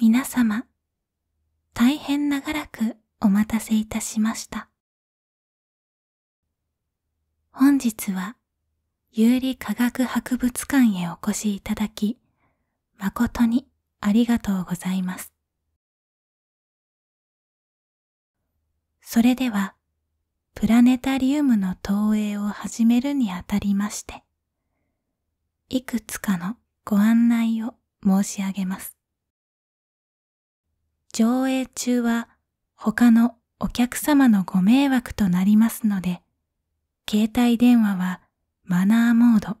皆様、大変長らくお待たせいたしました。本日は、有利科学博物館へお越しいただき、誠にありがとうございます。それでは、プラネタリウムの投影を始めるにあたりまして、いくつかのご案内を申し上げます。上映中は他のお客様のご迷惑となりますので、携帯電話はマナーモード、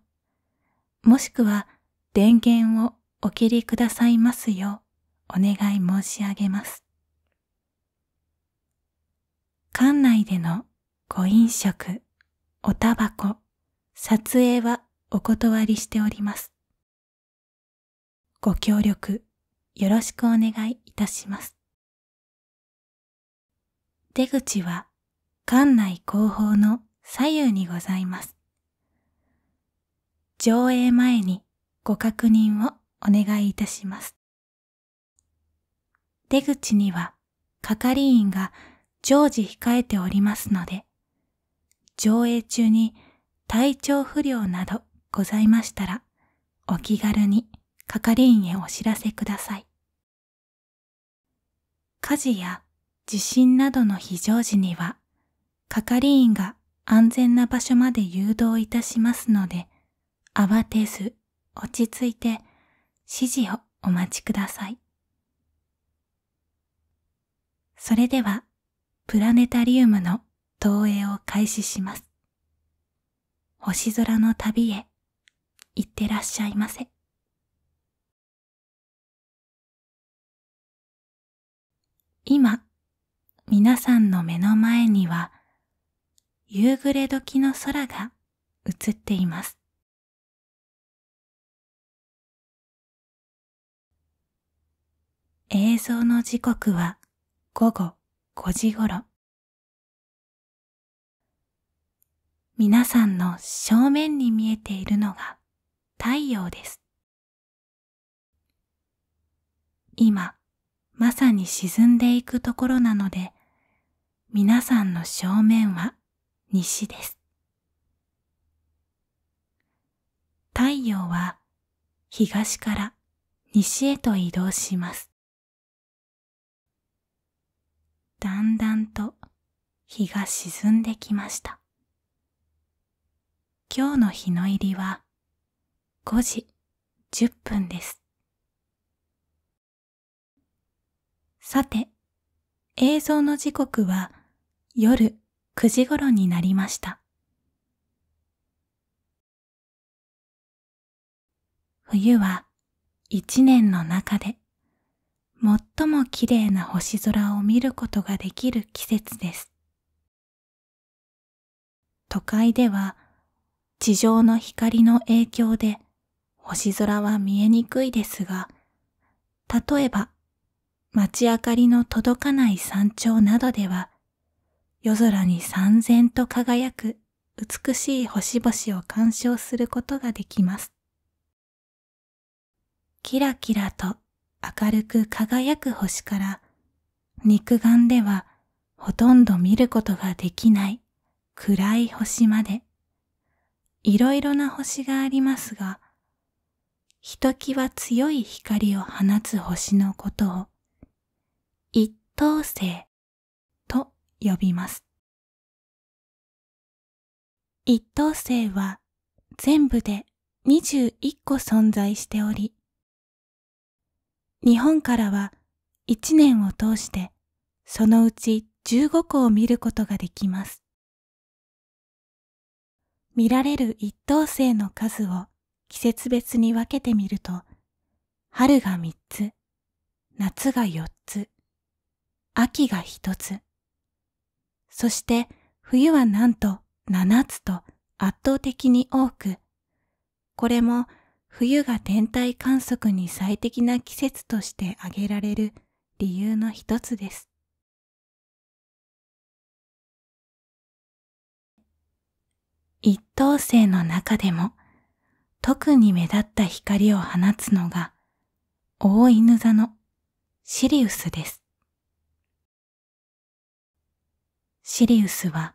もしくは電源をお切りくださいますようお願い申し上げます。館内でのご飲食、おタバコ、撮影はお断りしております。ご協力よろしくお願いいたします。出口は館内後方の左右にございます。上映前にご確認をお願いいたします。出口には係員が常時控えておりますので、上映中に体調不良などございましたら、お気軽に係員へお知らせください。火事や地震などの非常時には係員が安全な場所まで誘導いたしますので慌てず落ち着いて指示をお待ちくださいそれではプラネタリウムの投影を開始します星空の旅へ行ってらっしゃいませ。今、皆さんの目の前には、夕暮れ時の空が映っています。映像の時刻は午後5時ごろ。皆さんの正面に見えているのが太陽です。今、まさに沈んでいくところなので、皆さんの正面は西です。太陽は東から西へと移動します。だんだんと日が沈んできました。今日の日の入りは5時10分です。さて、映像の時刻は夜9時頃になりました。冬は一年の中で最も綺麗な星空を見ることができる季節です。都会では地上の光の影響で星空は見えにくいですが、例えば街明かりの届かない山頂などでは、夜空に三千と輝く美しい星々を鑑賞することができます。キラキラと明るく輝く星から、肉眼ではほとんど見ることができない暗い星まで、いろいろな星がありますが、ひときわ強い光を放つ星のことを等生と呼びます。一等星は全部で21個存在しており、日本からは1年を通してそのうち15個を見ることができます。見られる一等星の数を季節別に分けてみると、春が3つ、夏が4つ、秋が一つ。そして冬はなんと七つと圧倒的に多く、これも冬が天体観測に最適な季節として挙げられる理由の一つです。一等星の中でも特に目立った光を放つのが大犬座のシリウスです。シリウスは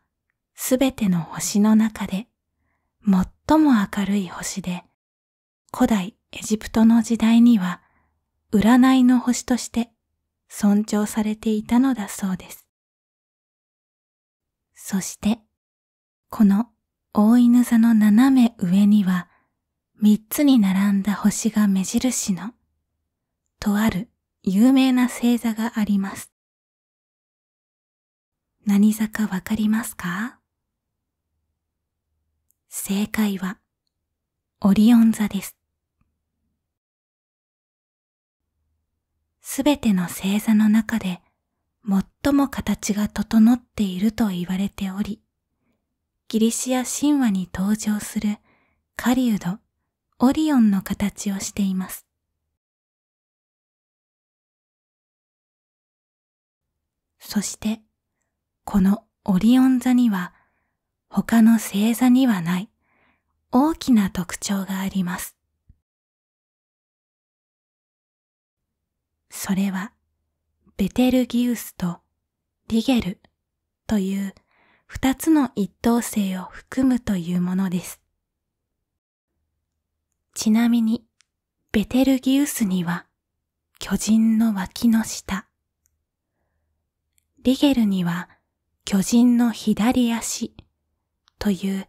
すべての星の中で最も明るい星で、古代エジプトの時代には占いの星として尊重されていたのだそうです。そして、この大犬座の斜め上には三つに並んだ星が目印のとある有名な星座があります。何座かわかりますか正解はオリオン座です。すべての星座の中で最も形が整っていると言われており、ギリシア神話に登場する狩人オリオンの形をしています。そしてこのオリオン座には他の星座にはない大きな特徴があります。それはベテルギウスとリゲルという二つの一等星を含むというものです。ちなみにベテルギウスには巨人の脇の下、リゲルには巨人の左足という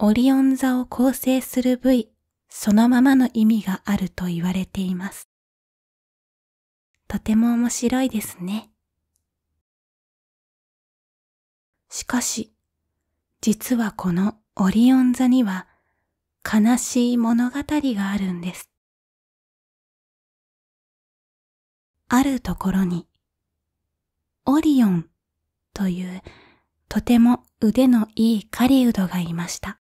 オリオン座を構成する部位そのままの意味があると言われています。とても面白いですね。しかし、実はこのオリオン座には悲しい物語があるんです。あるところに、オリオンというとても腕のいい狩人がいました。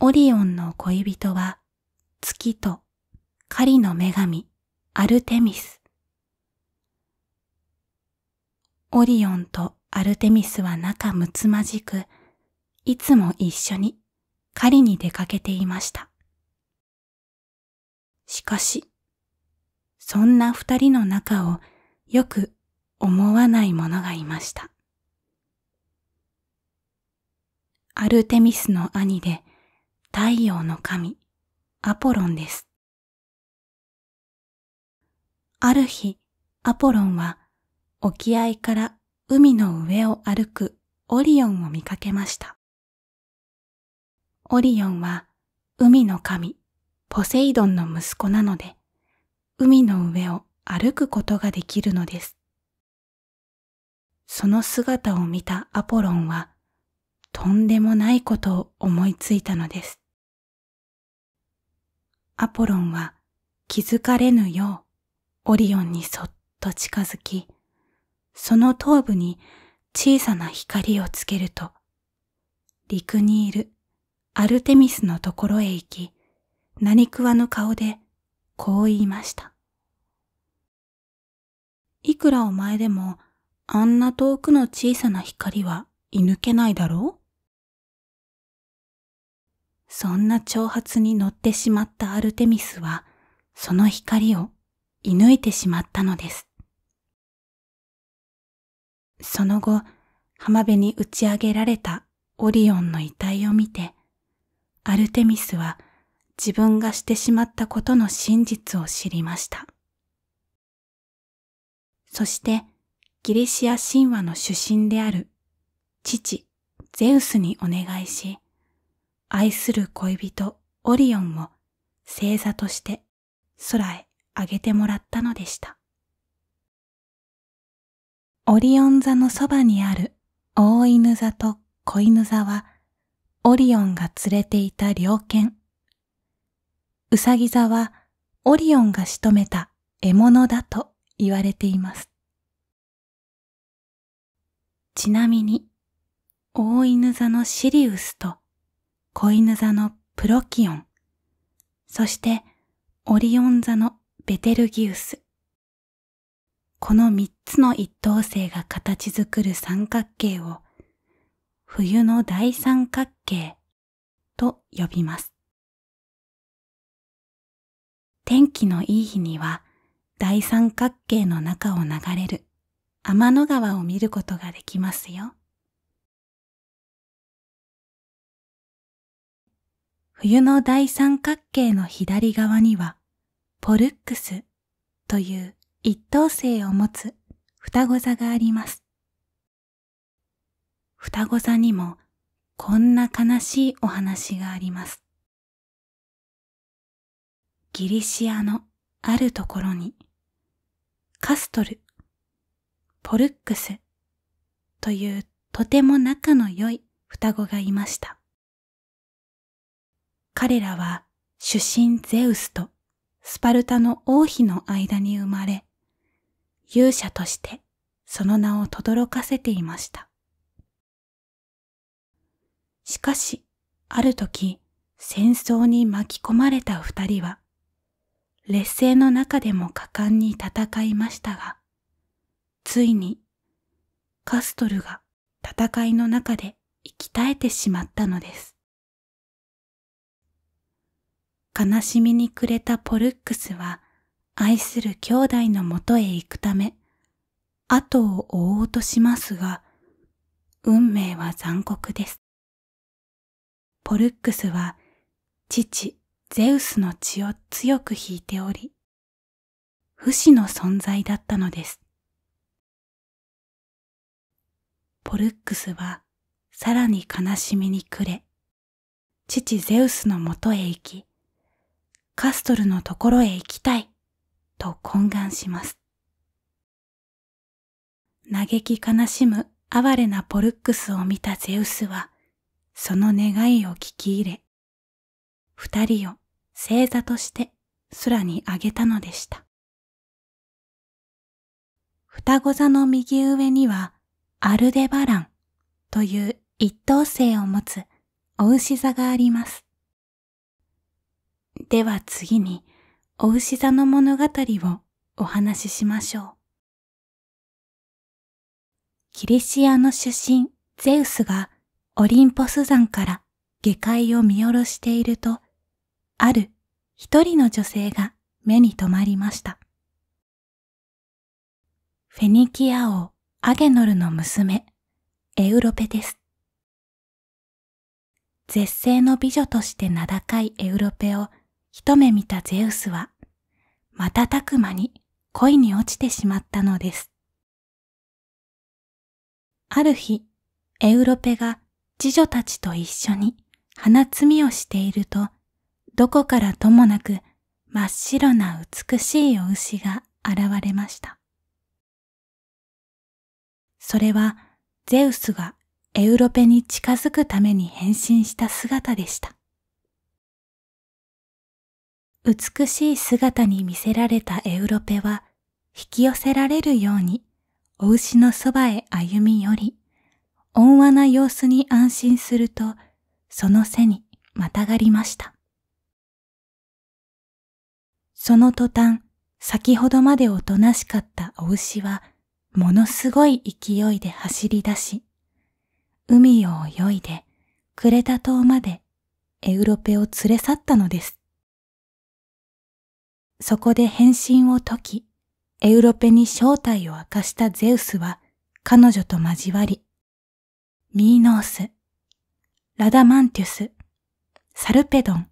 オリオンの恋人は月と狩りの女神アルテミス。オリオンとアルテミスは仲睦まじく、いつも一緒に狩りに出かけていました。しかし、そんな二人の仲をよく思わないものがいました。アルテミスの兄で太陽の神、アポロンです。ある日、アポロンは沖合から海の上を歩くオリオンを見かけました。オリオンは海の神、ポセイドンの息子なので、海の上を歩くことができるのです。その姿を見たアポロンは、とんでもないことを思いついたのです。アポロンは気づかれぬようオリオンにそっと近づき、その頭部に小さな光をつけると、陸にいるアルテミスのところへ行き、何食わぬ顔でこう言いました。いくらお前でもあんな遠くの小さな光は射抜けないだろうそんな挑発に乗ってしまったアルテミスは、その光を射抜いてしまったのです。その後、浜辺に打ち上げられたオリオンの遺体を見て、アルテミスは自分がしてしまったことの真実を知りました。そして、ギリシア神話の主神である父ゼウスにお願いし、愛する恋人オリオンを星座として空へあげてもらったのでした。オリオン座のそばにある大犬座と子犬座は、オリオンが連れていた猟犬。うさぎ座はオリオンが仕留めた獲物だと言われています。ちなみに、大犬座のシリウスと、小犬座のプロキオン、そしてオリオン座のベテルギウス。この三つの一等星が形作る三角形を、冬の大三角形と呼びます。天気のいい日には、大三角形の中を流れる天の川を見ることができますよ。冬の大三角形の左側には、ポルックスという一等星を持つ双子座があります。双子座にもこんな悲しいお話があります。ギリシアのあるところに、カストルポルックスというとても仲の良い双子がいました。彼らは主神ゼウスとスパルタの王妃の間に生まれ、勇者としてその名を轟かせていました。しかし、ある時、戦争に巻き込まれた二人は、劣勢の中でも果敢に戦いましたが、ついにカストルが戦いの中で息絶えてしまったのです悲しみに暮れたポルックスは愛する兄弟のもとへ行くため後を追おうとしますが運命は残酷ですポルックスは父ゼウスの血を強く引いており不死の存在だったのですポルックスはさらに悲しみに暮れ、父ゼウスのもとへ行き、カストルのところへ行きたい、と懇願します。嘆き悲しむ哀れなポルックスを見たゼウスは、その願いを聞き入れ、二人を星座として空にあげたのでした。双子座の右上には、アルデバランという一等星を持つお牛座があります。では次に、お牛座の物語をお話ししましょう。キリシアの出身ゼウスがオリンポス山から下界を見下ろしていると、ある一人の女性が目に留まりました。フェニキア王アゲノルの娘、エウロペです。絶世の美女として名高いエウロペを一目見たゼウスは、瞬く間に恋に落ちてしまったのです。ある日、エウロペが次女たちと一緒に花摘みをしていると、どこからともなく真っ白な美しいお牛が現れました。それはゼウスがエウロペに近づくために変身した姿でした。美しい姿に見せられたエウロペは引き寄せられるようにお牛のそばへ歩み寄り、温和な様子に安心するとその背にまたがりました。その途端、先ほどまでおとなしかったお牛はものすごい勢いで走り出し、海を泳いでクレタ島までエウロペを連れ去ったのです。そこで変身を解き、エウロペに正体を明かしたゼウスは彼女と交わり、ミーノース、ラダマンティス、サルペドン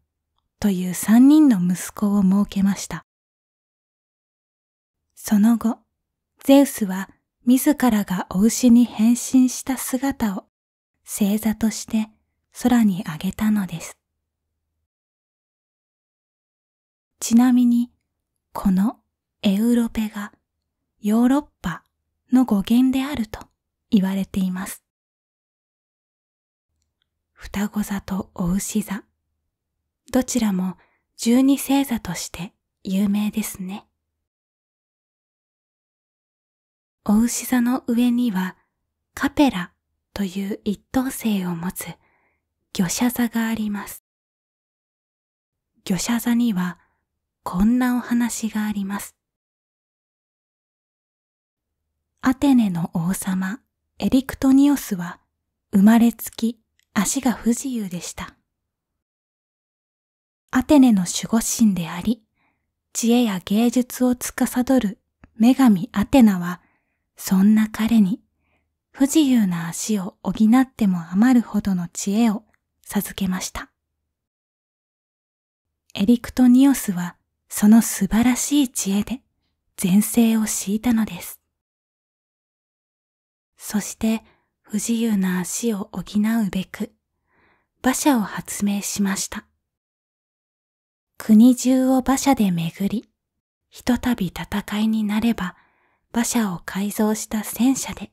という三人の息子を設けました。その後、ゼウスは自らがお牛に変身した姿を星座として空にあげたのです。ちなみに、このエウロペがヨーロッパの語源であると言われています。双子座とお牛座、どちらも十二星座として有名ですね。お牛座の上にはカペラという一等星を持つ魚舎座があります。魚舎座にはこんなお話があります。アテネの王様エリクトニオスは生まれつき足が不自由でした。アテネの守護神であり、知恵や芸術を司る女神アテナはそんな彼に不自由な足を補っても余るほどの知恵を授けました。エリクトニオスはその素晴らしい知恵で前世を敷いたのです。そして不自由な足を補うべく馬車を発明しました。国中を馬車で巡り、ひとたび戦いになれば馬車を改造した戦車で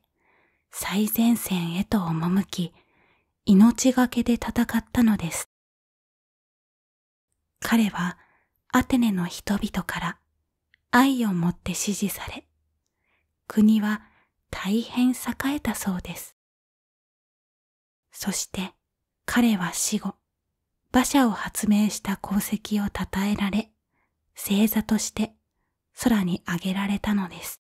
最前線へと赴き、命がけで戦ったのです。彼はアテネの人々から愛をもって支持され、国は大変栄えたそうです。そして彼は死後、馬車を発明した功績を称えられ、星座として空に上げられたのです。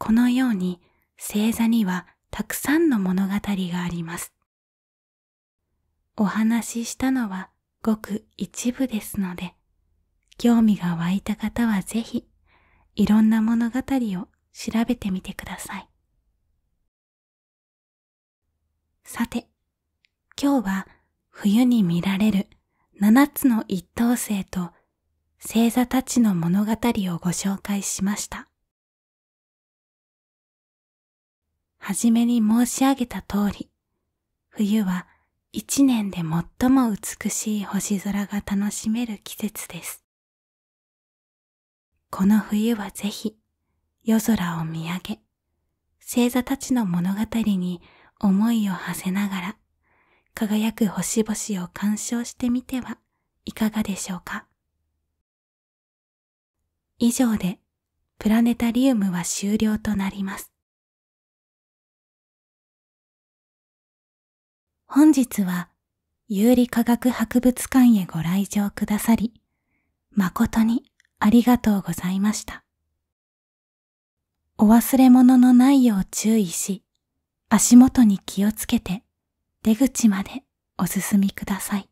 このように星座にはたくさんの物語がありますお話ししたのはごく一部ですので興味が湧いた方はぜひいろんな物語を調べてみてくださいさて今日は冬に見られる七つの一等星と星座たちの物語をご紹介しましたはじめに申し上げた通り、冬は一年で最も美しい星空が楽しめる季節です。この冬はぜひ夜空を見上げ、星座たちの物語に思いを馳せながら、輝く星々を鑑賞してみてはいかがでしょうか。以上で、プラネタリウムは終了となります。本日は有利科学博物館へご来場くださり、誠にありがとうございました。お忘れ物のないよう注意し、足元に気をつけて出口までお進みください。